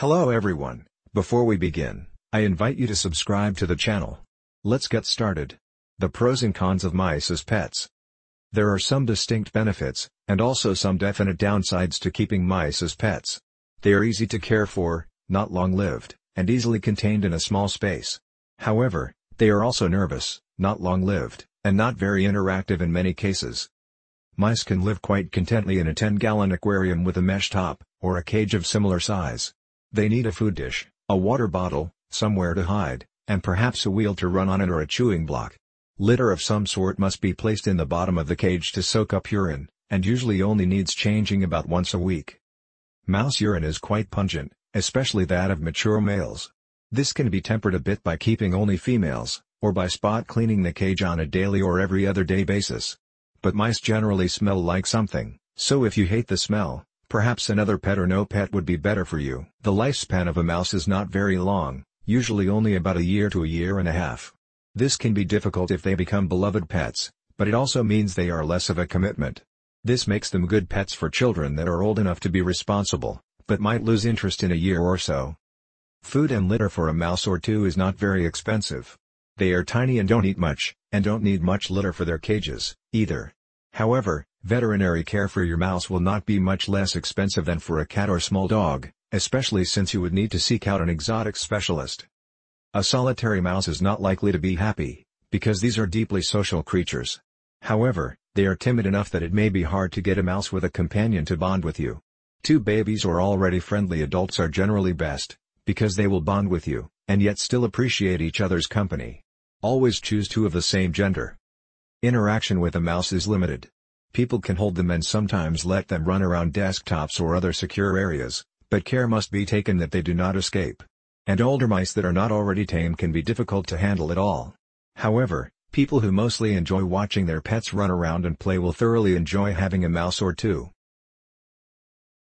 Hello everyone, before we begin, I invite you to subscribe to the channel. Let's get started. The pros and cons of mice as pets. There are some distinct benefits, and also some definite downsides to keeping mice as pets. They are easy to care for, not long-lived, and easily contained in a small space. However, they are also nervous, not long-lived, and not very interactive in many cases. Mice can live quite contently in a 10-gallon aquarium with a mesh top, or a cage of similar size. They need a food dish, a water bottle, somewhere to hide, and perhaps a wheel to run on it or a chewing block. Litter of some sort must be placed in the bottom of the cage to soak up urine, and usually only needs changing about once a week. Mouse urine is quite pungent, especially that of mature males. This can be tempered a bit by keeping only females, or by spot cleaning the cage on a daily or every other day basis. But mice generally smell like something, so if you hate the smell, Perhaps another pet or no pet would be better for you. The lifespan of a mouse is not very long, usually only about a year to a year and a half. This can be difficult if they become beloved pets, but it also means they are less of a commitment. This makes them good pets for children that are old enough to be responsible, but might lose interest in a year or so. Food and litter for a mouse or two is not very expensive. They are tiny and don't eat much, and don't need much litter for their cages, either. However, veterinary care for your mouse will not be much less expensive than for a cat or small dog, especially since you would need to seek out an exotic specialist. A solitary mouse is not likely to be happy, because these are deeply social creatures. However, they are timid enough that it may be hard to get a mouse with a companion to bond with you. Two babies or already friendly adults are generally best, because they will bond with you, and yet still appreciate each other's company. Always choose two of the same gender. Interaction with a mouse is limited. People can hold them and sometimes let them run around desktops or other secure areas, but care must be taken that they do not escape. And older mice that are not already tame can be difficult to handle at all. However, people who mostly enjoy watching their pets run around and play will thoroughly enjoy having a mouse or two.